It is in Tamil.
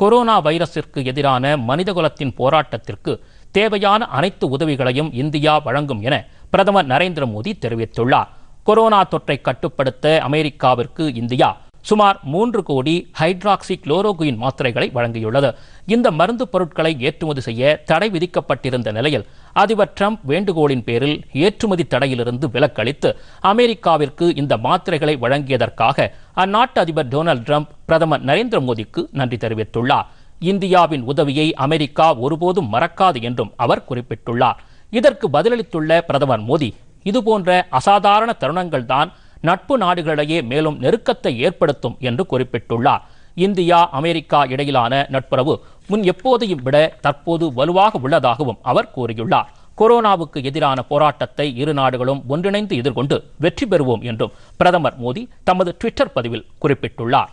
கொரோனா வைரஸிற்கு எதிரான மனிதகுலத்தின் போராட்டத்திற்கு தேவையான அனைத்து உதவிகளையும் இந்தியா வழங்கும் என பிரதமர் நரேந்திர மோடி தெரிவித்துள்ளார் கொரோனா தொற்றை கட்டுப்படுத்த அமெரிக்காவிற்கு இந்தியா சுமார் மூன்று கோடி ஹைட்ராக்சி குளோரோகுயின் மாத்திரைகளை வழங்கியுள்ளது இந்த மருந்து பொருட்களை ஏற்றுமதி செய்ய தடை விதிக்கப்பட்டிருந்த நிலையில் அதிபர் ட்ரம்ப் வேண்டுகோளின் பேரில் ஏற்றுமதி தடையிலிருந்து விலக்களித்து அமெரிக்காவிற்கு இந்த மாத்திரைகளை வழங்கியதற்காக அந்நாட்டு அதிபர் டொனால்டு ட்ரம்ப் பிரதமர் நரேந்திர மோடிக்கு நன்றி தெரிவித்துள்ளார் இந்தியாவின் உதவியை அமெரிக்கா ஒருபோதும் மறக்காது என்றும் அவர் குறிப்பிட்டுள்ளார் இதற்கு பதிலளித்துள்ள பிரதமர் மோடி இதுபோன்ற அசாதாரண தருணங்கள் தான் நட்பு நாடுகளிடையே மேலும் நெருக்கத்தை ஏற்படுத்தும் என்று குறிப்பிட்டுள்ளார் இந்தியா அமெரிக்கா இடையிலான நட்புறவு முன் எப்போதையும் விட தற்போது வலுவாக உள்ளதாகவும் அவர் கூறியுள்ளார் கொரோனாவுக்கு எதிரான போராட்டத்தை இரு நாடுகளும் ஒன்றிணைந்து எதிர்கொண்டு வெற்றி பெறுவோம் என்றும் பிரதமர் மோடி தமது ட்விட்டர் பதிவில் குறிப்பிட்டுள்ளார்